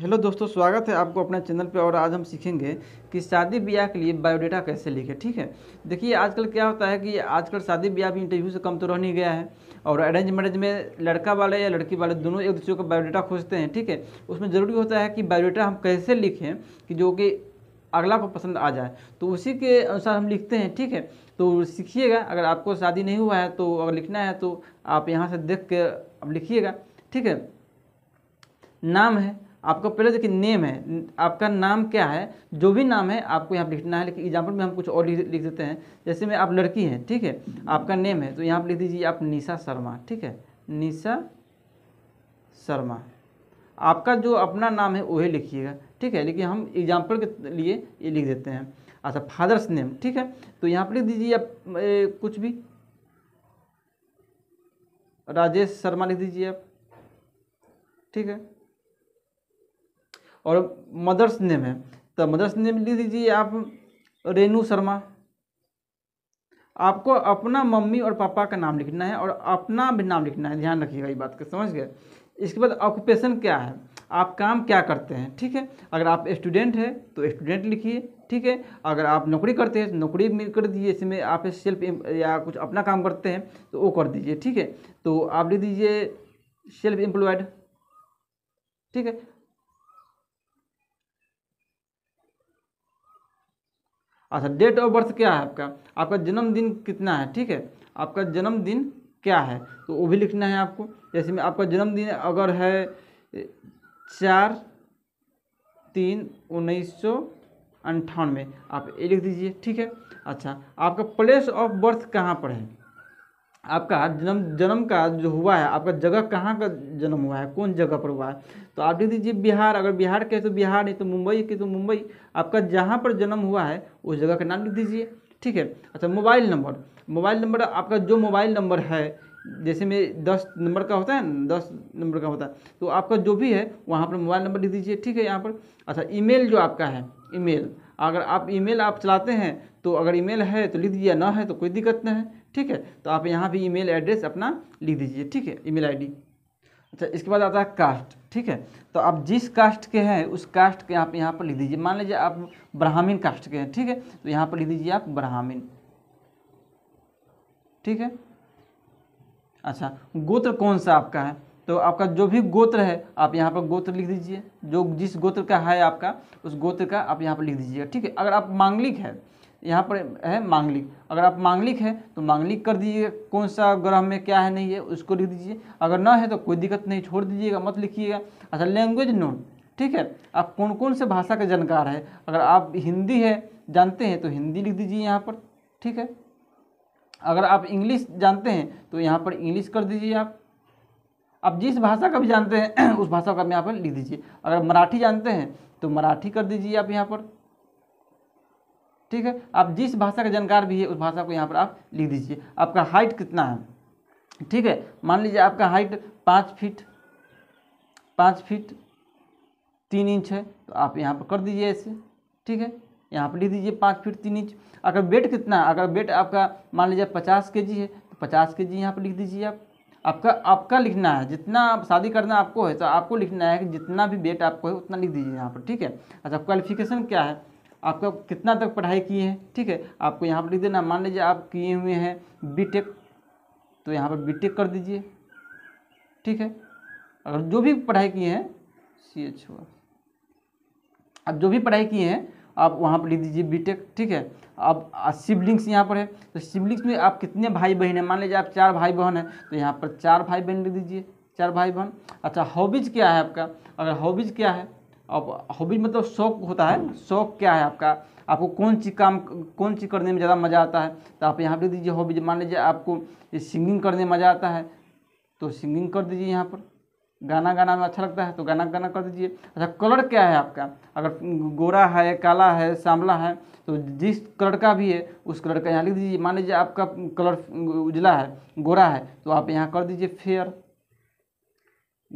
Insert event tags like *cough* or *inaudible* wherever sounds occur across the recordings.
hello दोस्तों स्वागत है आपको अपने चैनल पे और आज हम सीखेंगे कि शादी ब्याह के लिए बायोडाटा कैसे लिखें ठीक है देखिए आजकल क्या होता है कि आजकल शादी ब्याह भी इंटरव्यू से कम तो रह नहीं गया है और अरेंज मैरिज में लड़का वाले या लड़की वाले दोनों एक दूसरे का बायोडाटा खोजते हैं ठीक है उसमें ज़रूरी होता है कि बायोडाटा हम कैसे लिखें कि जो कि अगला को पसंद आ जाए तो उसी के अनुसार हम लिखते हैं ठीक है तो सीखिएगा अगर आपको शादी नहीं हुआ है तो अगर लिखना है तो आप यहाँ से देख के अब लिखिएगा ठीक है नाम है आपका पहले देखिए नेम है आपका नाम क्या है जो भी नाम है आपको यहाँ पर लिखना है लेकिन एग्जाम्पल में हम कुछ और लिख देते हैं जैसे में आप लड़की हैं ठीक है आपका नेम है तो यहाँ पर लिख दीजिए आप निशा शर्मा ठीक है निशा शर्मा आपका जो अपना नाम है वही लिखिएगा ठीक है लेकिन हम एग्जाम्पल के लिए ये लिख देते हैं अच्छा फादर्स नेम ठीक है तो यहाँ पर लिख दीजिए आप ए, कुछ भी राजेश शर्मा लिख दीजिए आप ठीक है और मदर्स नेम है तो मदर्स नेम लिख दीजिए आप रेनू शर्मा आपको अपना मम्मी और पापा का नाम लिखना है और अपना भी नाम लिखना है ध्यान रखिएगा ये बात का समझ गए इसके बाद ऑक्यूपेशन क्या है आप काम क्या करते हैं ठीक है अगर आप स्टूडेंट हैं तो स्टूडेंट लिखिए ठीक है अगर आप नौकरी करते हैं तो नौकरी कर दीजिए इसमें आप सेल्फ या कुछ अपना काम करते हैं तो वो कर दीजिए ठीक है तो आप लिख दीजिए सेल्फ एम्प्लॉयड ठीक है अच्छा डेट ऑफ बर्थ क्या है आपका आपका जन्मदिन कितना है ठीक है आपका जन्मदिन क्या है तो वो भी लिखना है आपको जैसे में आपका जन्मदिन अगर है चार तीन उन्नीस सौ अंठानवे आप ये लिख दीजिए ठीक है अच्छा आपका प्लेस ऑफ बर्थ कहाँ पर है आपका जन्म जन्म का जो हुआ है आपका जगह कहाँ का जन्म हुआ है कौन जगह पर हुआ है तो आप लिख दीजिए बिहार अगर बिहार के तो बिहार नहीं तो मुंबई के तो मुंबई आपका जहाँ पर जन्म हुआ है उस जगह का नाम लिख दीजिए ठीक है अच्छा मोबाइल नंबर मोबाइल नंबर आपका जो मोबाइल नंबर है जैसे में दस नंबर का होता है ना दस नंबर का होता है तो आपका जो भी है वहाँ पर मोबाइल नंबर लिख दीजिए ठीक है यहाँ पर अच्छा ईमेल जो आपका है ईमेल अगर आप ईमेल आप चलाते हैं तो अगर ईमेल है तो लिख दीजिए ना है तो कोई दिक्कत नहीं है ठीक है तो आप यहाँ भी ईमेल एड्रेस अपना लिख दीजिए ठीक है ईमेल आईडी अच्छा इसके बाद आता है कास्ट ठीक है तो आप जिस कास्ट के हैं उस कास्ट के आप यहाँ पर लिख दीजिए मान लीजिए आप ब्राह्मीण कास्ट के हैं ठीक है तो यहाँ पर लिख दीजिए आप ब्राह्मीण ठीक है अच्छा गोत्र कौन सा आपका है तो आपका जो भी गोत्र है आप यहाँ पर गोत्र लिख दीजिए जो जिस गोत्र का है आपका उस गोत्र का आप यहाँ पर लिख दीजिएगा ठीक है अगर आप मांगलिक है यहाँ पर है मांगलिक अगर आप मांगलिक है तो मांगलिक कर दीजिए कौन सा ग्रह में क्या है नहीं है उसको लिख दीजिए अगर ना है तो कोई दिक्कत नहीं छोड़ दीजिएगा मत लिखिएगा अच्छा लैंग्वेज नोन ठीक है आप कौन कौन से भाषा के जानकार है अगर आप हिंदी है जानते हैं तो हिंदी लिख दीजिए यहाँ पर ठीक है अगर आप इंग्लिश जानते हैं तो यहाँ पर इंग्लिश कर दीजिए आप आप जिस भाषा का भी जानते हैं *clears throat* उस भाषा का यहाँ पर लिख दीजिए अगर मराठी जानते हैं तो मराठी कर दीजिए आप यहाँ पर ठीक है आप जिस भाषा का जानकार भी है उस भाषा को यहाँ पर आप लिख दीजिए आपका हाइट कितना है ठीक है मान लीजिए आपका हाइट पाँच फीट पाँच फीट तीन इंच है तो आप यहाँ पर कर दीजिए ऐसे ठीक है यहाँ पर लिख दीजिए पाँच फीट तीन इंच अगर वेट कितना है अगर वेट आपका मान लीजिए पचास के जी है तो पचास के जी यहाँ पर लिख दीजिए आप आपका आपका लिखना है जितना आप शादी करना आपको है तो आपको लिखना है कि जितना भी वेट आपको है उतना लिख दीजिए यहाँ पर ठीक है अच्छा क्वालिफिकेशन क्या है आपका कितना तक पढ़ाई किए हैं ठीक है आपको यहाँ पर लिख देना मान लीजिए आप किए हुए हैं बीटेक तो यहाँ पर बीटेक कर दीजिए ठीक है अगर जो भी पढ़ाई किए हैं सी एच ओ अब जो भी पढ़ाई किए हैं आप वहाँ पर लिख दीजिए बीटेक ठीक है अब सिबलिंग्स यहाँ पर है तो सिबलिंग्स में आप कितने भाई बहन हैं मान लीजिए आप चार भाई बहन हैं तो यहाँ पर चार भाई बहन लिख दीजिए चार भाई बहन अच्छा हॉबीज क्या है आपका अगर हॉबीज क्या है अब हॉबी मतलब शौक होता है शौक क्या है आपका आपको कौन सी काम कौन सी करने में ज़्यादा मज़ा आता है तो आप यहाँ पर लिख दीजिए हॉबी मान लीजिए आपको सिंगिंग करने में मज़ा आता है तो सिंगिंग कर दीजिए यहाँ पर गाना गाना में अच्छा लगता है तो गाना गाना कर दीजिए अच्छा कलर क्या है आपका अगर गोरा है काला है सांवला है तो जिस कलर का भी है उस कलर का यहाँ लिख दीजिए मान लीजिए आपका कलर उजला है गोरा है तो आप यहाँ कर दीजिए फेयर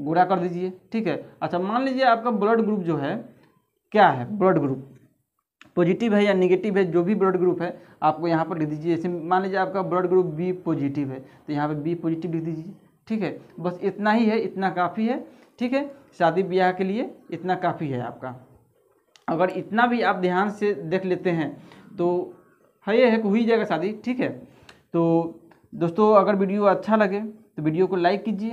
गुड़ा कर दीजिए ठीक है अच्छा मान लीजिए आपका ब्लड ग्रुप जो है क्या है ब्लड ग्रुप पॉजिटिव है या निगेटिव है जो भी ब्लड ग्रुप है आपको यहाँ पर लिख दीजिए जैसे मान लीजिए आपका ब्लड ग्रुप बी पॉजिटिव है तो यहाँ पर बी पॉजिटिव लिख दीजिए ठीक है बस इतना ही है इतना काफ़ी है ठीक है शादी ब्याह के लिए इतना काफ़ी है आपका अगर इतना भी आप ध्यान से देख लेते हैं तो है ये है हुई जाएगा शादी ठीक है तो दोस्तों अगर वीडियो अच्छा लगे तो वीडियो को लाइक कीजिए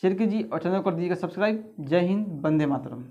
शेयर कीजिए और चैनल कर दीजिएगा सब्सक्राइब जय हिंद बंदे मातरम